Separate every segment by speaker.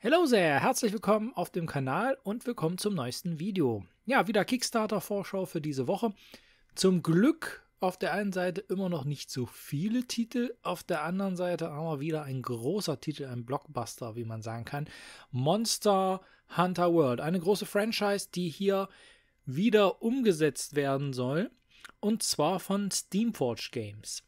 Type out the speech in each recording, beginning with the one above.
Speaker 1: Hello sehr, herzlich willkommen auf dem Kanal und willkommen zum neuesten Video. Ja, wieder Kickstarter-Vorschau für diese Woche. Zum Glück auf der einen Seite immer noch nicht so viele Titel, auf der anderen Seite aber wieder ein großer Titel, ein Blockbuster, wie man sagen kann. Monster Hunter World, eine große Franchise, die hier wieder umgesetzt werden soll und zwar von Steamforge Games.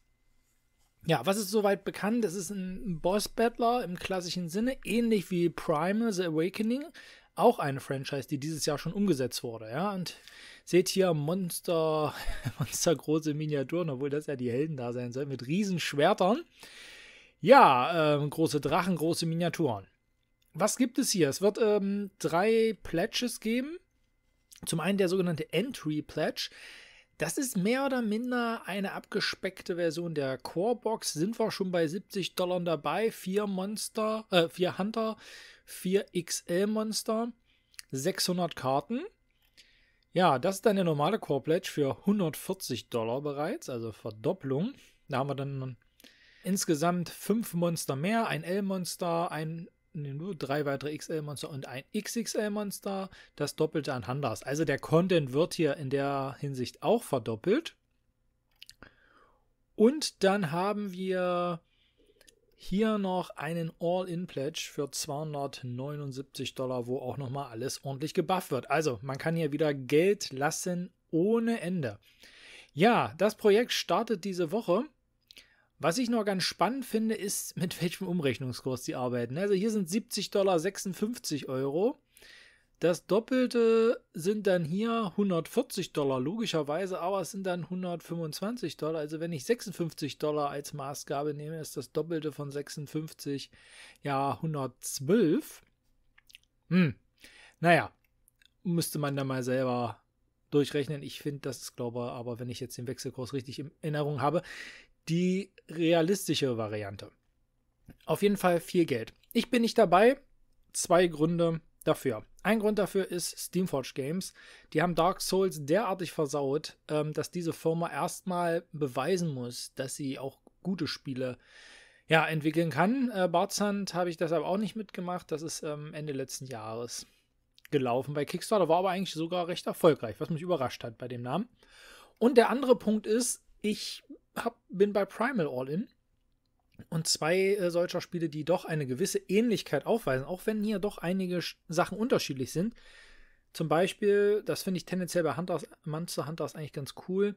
Speaker 1: Ja, was ist soweit bekannt? Es ist ein Boss-Battler im klassischen Sinne, ähnlich wie Primal The Awakening. Auch eine Franchise, die dieses Jahr schon umgesetzt wurde. Ja, und seht hier Monster, monstergroße Miniaturen, obwohl das ja die Helden da sein sollen, mit Riesenschwertern. Ja, ähm, große Drachen, große Miniaturen. Was gibt es hier? Es wird ähm, drei Pledges geben. Zum einen der sogenannte Entry Pledge. Das ist mehr oder minder eine abgespeckte Version der Core-Box. Sind wir schon bei 70 Dollar dabei. Vier Monster, äh, vier Hunter, vier XL-Monster, 600 Karten. Ja, das ist dann der normale Core Pledge für 140 Dollar bereits, also Verdopplung. Da haben wir dann insgesamt fünf Monster mehr, ein L-Monster, ein nur drei weitere XL-Monster und ein XXL-Monster, das Doppelte an Handlers. Also der Content wird hier in der Hinsicht auch verdoppelt. Und dann haben wir hier noch einen All-In-Pledge für 279 Dollar, wo auch nochmal alles ordentlich gebufft wird. Also man kann hier wieder Geld lassen ohne Ende. Ja, das Projekt startet diese Woche. Was ich noch ganz spannend finde, ist, mit welchem Umrechnungskurs die arbeiten. Also hier sind 70 Dollar 56 Euro. Das Doppelte sind dann hier 140 Dollar, logischerweise, aber es sind dann 125 Dollar. Also wenn ich 56 Dollar als Maßgabe nehme, ist das Doppelte von 56 ja 112. Hm. Naja, müsste man dann mal selber durchrechnen. Ich finde, das ist glaube aber, wenn ich jetzt den Wechselkurs richtig in Erinnerung habe, die realistische Variante. Auf jeden Fall viel Geld. Ich bin nicht dabei. Zwei Gründe dafür. Ein Grund dafür ist Steamforge Games. Die haben Dark Souls derartig versaut, ähm, dass diese Firma erstmal beweisen muss, dass sie auch gute Spiele ja, entwickeln kann. Äh, Bartzand habe ich deshalb auch nicht mitgemacht. Das ist ähm, Ende letzten Jahres gelaufen bei Kickstarter, war aber eigentlich sogar recht erfolgreich, was mich überrascht hat bei dem Namen. Und der andere Punkt ist, ich hab, bin bei Primal All in. Und zwei äh, solcher Spiele, die doch eine gewisse Ähnlichkeit aufweisen, auch wenn hier doch einige Sch Sachen unterschiedlich sind. Zum Beispiel, das finde ich tendenziell bei Hunters, Monster Hunters eigentlich ganz cool,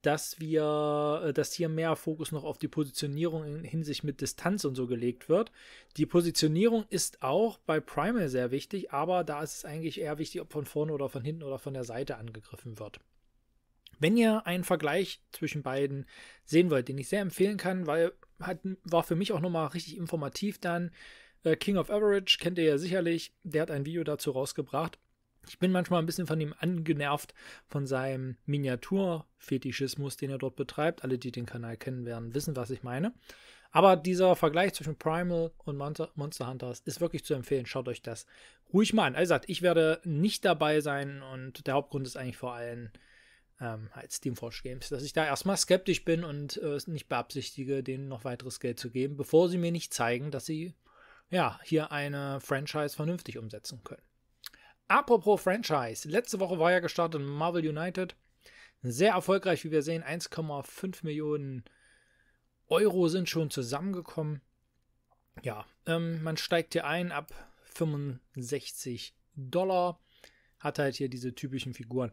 Speaker 1: dass wir, äh, dass hier mehr Fokus noch auf die Positionierung in Hinsicht mit Distanz und so gelegt wird. Die Positionierung ist auch bei Primal sehr wichtig, aber da ist es eigentlich eher wichtig, ob von vorne oder von hinten oder von der Seite angegriffen wird. Wenn ihr einen Vergleich zwischen beiden sehen wollt, den ich sehr empfehlen kann, weil hat, war für mich auch nochmal richtig informativ dann. Äh, King of Average kennt ihr ja sicherlich, der hat ein Video dazu rausgebracht. Ich bin manchmal ein bisschen von ihm angenervt, von seinem Miniaturfetischismus, den er dort betreibt. Alle, die den Kanal kennen werden, wissen, was ich meine. Aber dieser Vergleich zwischen Primal und Monster Hunters ist wirklich zu empfehlen. Schaut euch das ruhig mal an. Also, ich werde nicht dabei sein und der Hauptgrund ist eigentlich vor allem ähm, als Steamforge Games, dass ich da erstmal skeptisch bin und äh, nicht beabsichtige, denen noch weiteres Geld zu geben, bevor sie mir nicht zeigen, dass sie ja hier eine Franchise vernünftig umsetzen können. Apropos Franchise, letzte Woche war ja gestartet Marvel United. Sehr erfolgreich, wie wir sehen, 1,5 Millionen Euro sind schon zusammengekommen. Ja, ähm, man steigt hier ein ab 65 Dollar, hat halt hier diese typischen Figuren.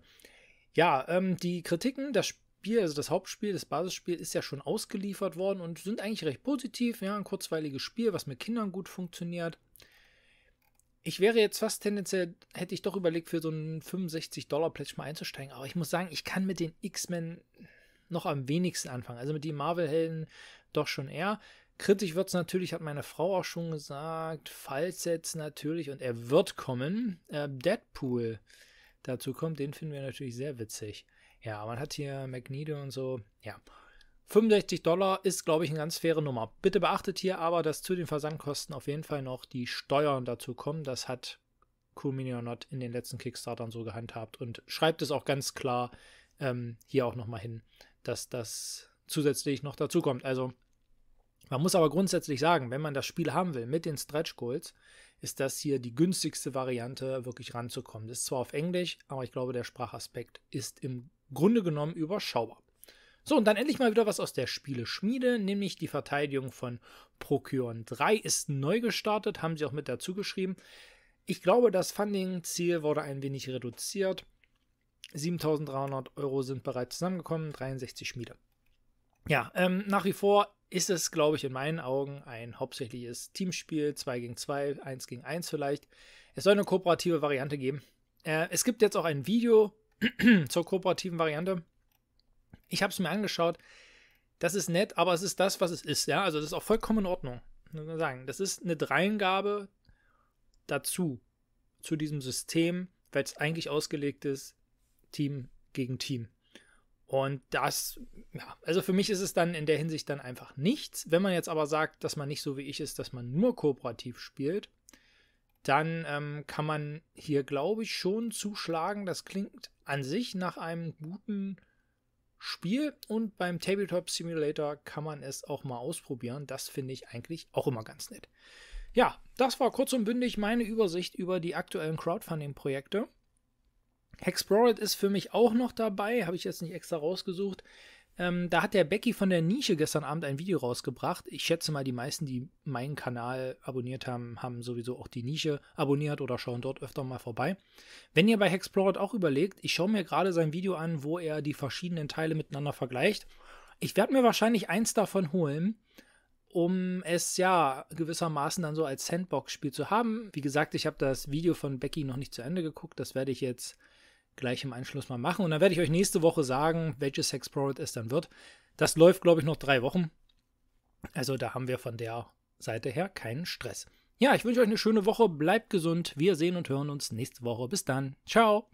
Speaker 1: Ja, ähm, die Kritiken, das Spiel, also das Hauptspiel, das Basisspiel ist ja schon ausgeliefert worden und sind eigentlich recht positiv. Ja, ein kurzweiliges Spiel, was mit Kindern gut funktioniert. Ich wäre jetzt fast tendenziell, hätte ich doch überlegt, für so einen 65-Dollar-Pledge mal einzusteigen. Aber ich muss sagen, ich kann mit den X-Men noch am wenigsten anfangen. Also mit den Marvel-Helden doch schon eher. Kritisch wird es natürlich, hat meine Frau auch schon gesagt. Falls jetzt natürlich und er wird kommen. Äh, Deadpool dazu kommt, den finden wir natürlich sehr witzig. Ja, man hat hier Magneto und so. Ja. 65 Dollar ist, glaube ich, eine ganz faire Nummer. Bitte beachtet hier aber, dass zu den Versandkosten auf jeden Fall noch die Steuern dazu kommen. Das hat Cool Mini or Not in den letzten Kickstartern so gehandhabt und schreibt es auch ganz klar ähm, hier auch nochmal hin, dass das zusätzlich noch dazu kommt. Also man muss aber grundsätzlich sagen, wenn man das Spiel haben will mit den Stretch Goals, ist das hier die günstigste Variante, wirklich ranzukommen. Das ist zwar auf Englisch, aber ich glaube, der Sprachaspekt ist im Grunde genommen überschaubar. So, und dann endlich mal wieder was aus der Spieleschmiede, nämlich die Verteidigung von Procyon 3 ist neu gestartet, haben sie auch mit dazu geschrieben. Ich glaube, das Funding-Ziel wurde ein wenig reduziert. 7300 Euro sind bereits zusammengekommen, 63 Schmiede. Ja, ähm, nach wie vor ist es, glaube ich, in meinen Augen ein hauptsächliches Teamspiel, 2 gegen 2, 1 gegen 1 vielleicht. Es soll eine kooperative Variante geben. Äh, es gibt jetzt auch ein Video zur kooperativen Variante. Ich habe es mir angeschaut. Das ist nett, aber es ist das, was es ist. Ja, also das ist auch vollkommen in Ordnung. Sagen, das ist eine Dreingabe dazu zu diesem System, weil es eigentlich ausgelegt ist Team gegen Team. Und das, ja, also für mich ist es dann in der Hinsicht dann einfach nichts. Wenn man jetzt aber sagt, dass man nicht so wie ich ist, dass man nur kooperativ spielt, dann ähm, kann man hier, glaube ich, schon zuschlagen. Das klingt an sich nach einem guten Spiel und beim Tabletop Simulator kann man es auch mal ausprobieren. Das finde ich eigentlich auch immer ganz nett. Ja, das war kurz und bündig meine Übersicht über die aktuellen Crowdfunding-Projekte. Hexplorid ist für mich auch noch dabei, habe ich jetzt nicht extra rausgesucht. Ähm, da hat der Becky von der Nische gestern Abend ein Video rausgebracht. Ich schätze mal, die meisten, die meinen Kanal abonniert haben, haben sowieso auch die Nische abonniert oder schauen dort öfter mal vorbei. Wenn ihr bei Hexplorid auch überlegt, ich schaue mir gerade sein Video an, wo er die verschiedenen Teile miteinander vergleicht. Ich werde mir wahrscheinlich eins davon holen, um es ja gewissermaßen dann so als Sandbox-Spiel zu haben. Wie gesagt, ich habe das Video von Becky noch nicht zu Ende geguckt. Das werde ich jetzt gleich im Anschluss mal machen. Und dann werde ich euch nächste Woche sagen, welches Hexprorate es dann wird. Das läuft, glaube ich, noch drei Wochen. Also da haben wir von der Seite her keinen Stress. Ja, ich wünsche euch eine schöne Woche. Bleibt gesund. Wir sehen und hören uns nächste Woche. Bis dann. Ciao.